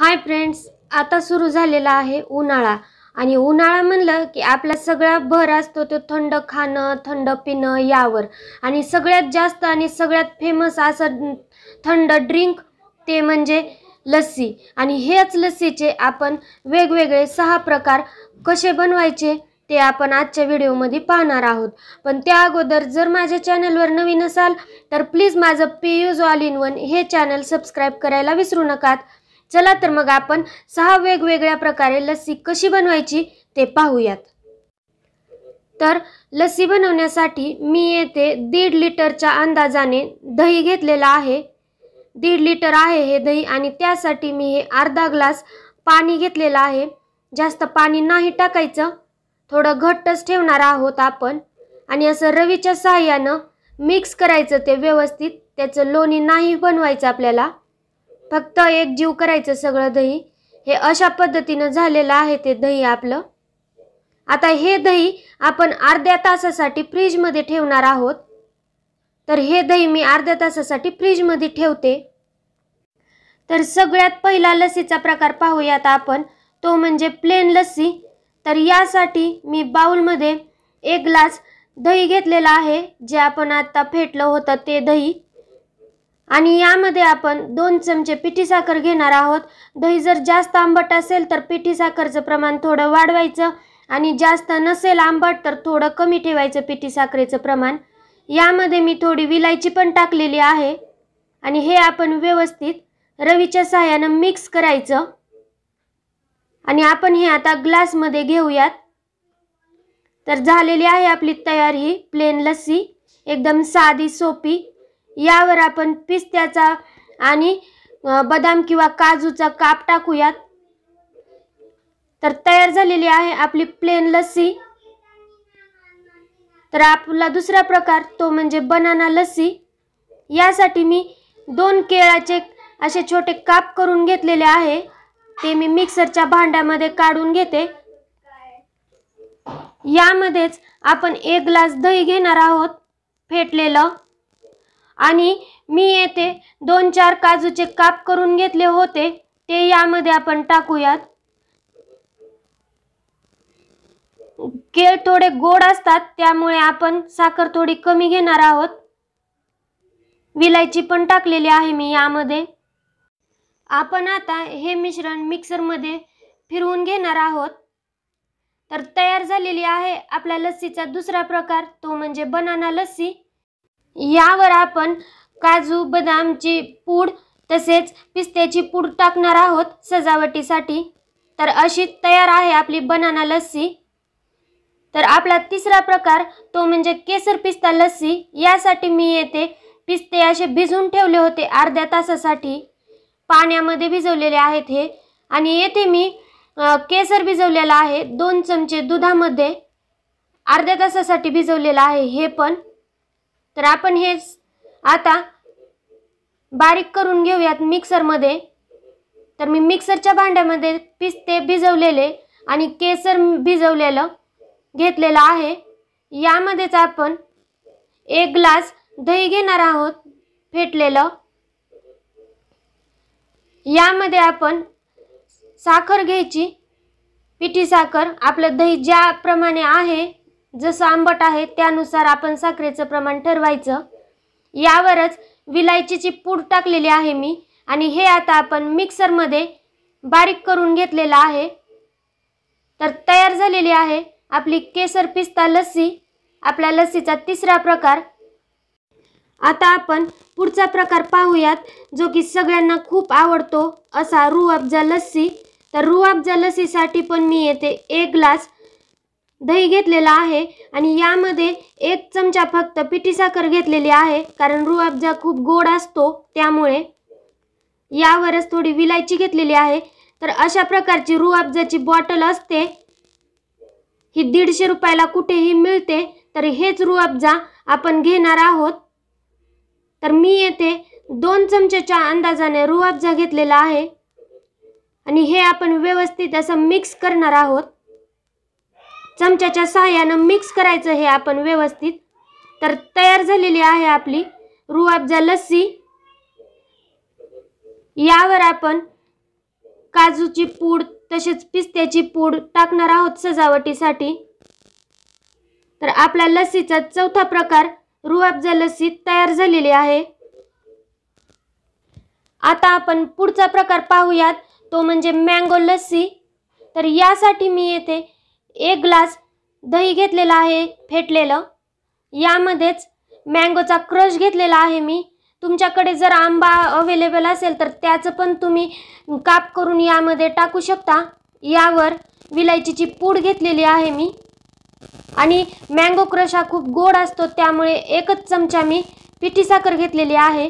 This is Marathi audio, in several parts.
हाय फ्रेंड्स आता सुरू झालेला आहे उन्हाळा आणि उन्हाळा म्हणलं की आपला सगळा भर असतो तो थंड खाणं थंड पिणं यावर आणि सगळ्यात जास्त आणि सगळ्यात फेमस असं थंड ड्रिंक ते म्हणजे लस्सी आणि हेच लस्सीचे आपण वेगवेगळे सहा प्रकार कसे बनवायचे ते आपण आजच्या व्हिडिओमध्ये पाहणार आहोत पण त्या अगोदर जर माझ्या चॅनलवर नवीन असाल तर प्लीज माझं Piyush all in one हे चॅनल सबस्क्राईब करायला विसरू नकात चला तर मग आपण सहा वेगवेगळ्या प्रकारे लस्सी कशी बनवायची ते पाहूयात तर लस्सी बनवण्यासाठी मी येथे दीड लिटरच्या अंदाजाने दही घेतलेला आहे दीड लिटर आहे हे दही आणि त्यासाठी मी हे अर्धा ग्लास पाणी घेतलेलं आहे जास्त पाणी नाही टाकायचं थोडं घट्टच ठेवणार आहोत आपण आणि असं रवीच्या सहाय्यानं मिक्स करायचं ते व्यवस्थित त्याचं लोणी नाही बनवायचं आपल्याला फक्त एक जीव करायचं सगळं दही हे अशा पद्धतीनं झालेलं आहे ते दही आपलं आता हे दही आपण अर्ध्या तासासाठी फ्रीजमध्ये ठेवणार आहोत तर हे दही मी अर्ध्या तासासाठी फ्रीजमध्ये ठेवते तर सगळ्यात पहिला लस्सीचा प्रकार पाहूयात आपण तो म्हणजे प्लेन लस्सी तर यासाठी मी बाऊलमध्ये एक ग्लास दही घेतलेला आहे जे आपण आत्ता फेटलं होतं ते दही आणि यामध्ये आपण दोन चमचे पिठी साखर घेणार आहोत दही जर जास्त आंबट असेल तर पिठी साखरचं प्रमाण थोडं वाढवायचं आणि जास्त नसेल आंबट तर थोडं कमी ठेवायचं पिठी साखरेचं प्रमाण यामध्ये मी थोडी विलायची पण टाकलेली आहे आणि हे आपण व्यवस्थित रवीच्या सहाय्यानं मिक्स करायचं आणि आपण हे आता ग्लासमध्ये घेऊयात तर झालेली आहे आपली तयारी ही प्लेन लस्सी एकदम साधी सोपी यावर आपण पिस्त्याचा आणि बदाम किंवा काजूचा काप टाकूयात तर तयार झालेली आहे आपली प्लेन लस्सी तर आपला दुसरा प्रकार तो म्हणजे बनाना लस्सी यासाठी मी दोन केळाचे असे छोटे काप करून घेतलेले आहे ते मी मिक्सरच्या भांड्यामध्ये काढून घेते यामध्येच आपण एक ग्लास दही घेणार आहोत फेटलेलं आणि मी येथे दोन चार काजूचे काप करून घेतले होते ते यामध्ये आपण टाकूयात केळ थोडे गोड असतात त्यामुळे आपण साखर थोडी कमी घेणार आहोत विलायची पण टाकलेली आहे मी यामध्ये आपण आता हे मिश्रण मिक्सरमध्ये फिरवून घेणार आहोत तर तयार झालेली आहे आपल्या लस्सीचा दुसरा प्रकार तो म्हणजे बनाना लस्सी यावर आपण काजू बदामची पूड तसेच पिस्त्याची पूड टाकणार आहोत सजावटीसाठी तर अशी तयार आहे आपली बनाना लस्सी तर आपला तिसरा प्रकार तो म्हणजे केसर पिस्ता लस्सी यासाठी मी येते पिस्ते असे भिजून ठेवले होते अर्ध्या तासासाठी पाण्यामध्ये भिजवलेले आहेत हे आणि येथे मी केसर भिजवलेला आहे दोन चमचे दुधामध्ये अर्ध्या तासासाठी भिजवलेला आहे हे पण तर आपण हे आता बारीक करून घेऊयात मिक्सरमध्ये तर मी मिक्सरच्या भांड्यामध्ये पिस्ते भिजवलेले आणि केसर भिजवलेलं घेतलेलं आहे यामध्येच आपण एक ग्लास दही घेणार आहोत फेटलेलं यामध्ये आपण साखर घ्यायची पिठी साखर आपलं दही ज्याप्रमाणे आहे जसं आंबट आहे त्यानुसार आपण साखरेचं प्रमाण ठरवायचं यावरच विलायचीची पूड टाकलेली आहे मी आणि हे आता आपण मिक्सरमध्ये बारीक करून घेतलेलं आहे तर तयार झालेली आहे आपली केसर पिस्ता लस्सी आपल्या लस्सीचा तिसरा प्रकार आता आपण पुढचा प्रकार पाहूयात जो की सगळ्यांना खूप आवडतो असा रुआबजा लस्सी तर रुआबजा लस्सीसाठी पण मी येते एक ग्लास दही घेतलेला आहे आणि यामध्ये एक चमचा फक्त पिठी साखर घेतलेली आहे कारण रुआबजा खूप गोड असतो त्यामुळे यावरच थोडी विलायची घेतलेली आहे तर अशा प्रकारची रुआबजाची बॉटल असते ही दीडशे रुपयाला कुठेही मिळते तर हेच रुआबजा आपण घेणार आहोत तर मी येथे दोन चमच्याच्या अंदाजाने रुआबजा घेतलेला आहे आणि हे आपण व्यवस्थित असं मिक्स करणार आहोत चमच्याच्या सहाय्यानं मिक्स करायचं हे आपण व्यवस्थित तर तयार झालेली आहे आपली रुआबजा लस्सी यावर आपण काजूची पूड तसेच पिस्त्याची पूड टाकणार आहोत सजावटीसाठी तर आपला लस्सीचा चौथा प्रकार रुआबजा लस्सी तयार झालेली आहे आता आपण पुढचा प्रकार पाहूयात तो म्हणजे मँगो लस्सी तर यासाठी मी येते एक ग्लास दही घेतलेला आहे फेटलेलं यामध्येच मँगोचा क्रश घेतलेला आहे मी तुमच्याकडे जर आंबा अवेलेबल असेल तर त्याचं पण तुम्ही काप करून यामध्ये टाकू शकता यावर विलायचीची पूड घेतलेली आहे मी आणि मँगो क्रश हा खूप गोड असतो त्यामुळे एकच चमचा मी पिठी साखर घेतलेली आहे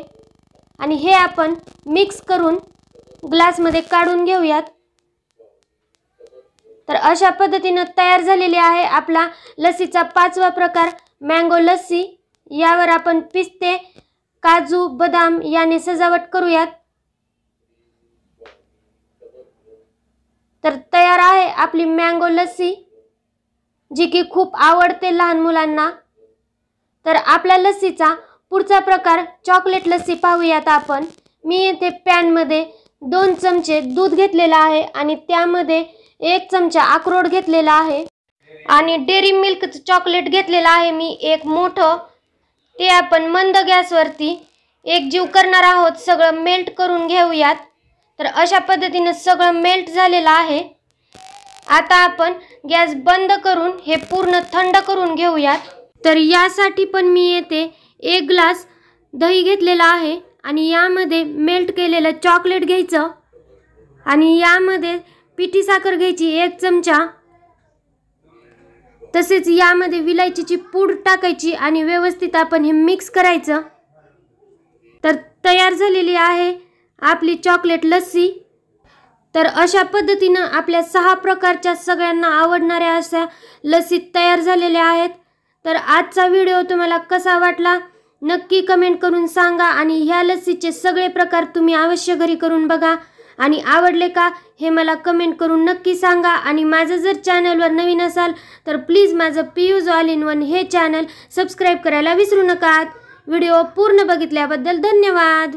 आणि हे आपण मिक्स करून ग्लासमध्ये काढून घेऊयात तर अशा पद्धतीनं तयार झालेली आहे आपला लस्सीचा पाचवा प्रकार मँगो लस्सी यावर आपण पिस्ते काजू बदाम याने सजावट करूयात तर तयार आहे आपली मँगो लस्सी जी की खूप आवडते लहान मुलांना तर आपल्या लस्सीचा पुढचा प्रकार चॉकलेट लस्सी पाहूयात आपण मी येथे पॅनमध्ये दोन चमचे दूध घेतलेलं आहे आणि त्यामध्ये एक चमचा अक्रोड घेतलेला आहे आणि डेअरी मिल्क चॉकलेट घेतलेलं आहे मी एक मोठं ते आपण मंद गॅसवरती एक जीव करणार आहोत सगळं मेल्ट करून घेऊयात तर अशा पद्धतीनं सगळं मेल्ट झालेलं आहे आता आपण गॅस बंद करून हे पूर्ण थंड करून घेऊयात तर यासाठी पण मी येते एक ग्लास दही घेतलेला आहे आणि यामध्ये मेल्ट केलेलं चॉकलेट घ्यायचं आणि यामध्ये पिठी साखर घ्यायची एक चमचा तसेच यामध्ये विलायचीची पूड टाकायची आणि व्यवस्थित आपण हे मिक्स करायचं तर तयार झालेली आहे आपली चॉकलेट लस्सी तर अशा पद्धतीनं आपल्या सहा प्रकारच्या सगळ्यांना आवडणाऱ्या अशा लस्सी तयार झालेल्या आहेत तर आजचा व्हिडिओ तुम्हाला कसा वाटला नक्की कमेंट करून सांगा आणि ह्या लस्सीचे सगळे प्रकार तुम्ही अवश्य घरी करून बघा आणि आवडले का हे मला कमेंट करून नक्की सांगा आणि माझं जर चॅनलवर नवीन असाल तर प्लीज माझं पीयूज ऑल इन वन हे चॅनल सबस्क्राईब करायला विसरू नका व्हिडिओ पूर्ण बघितल्याबद्दल धन्यवाद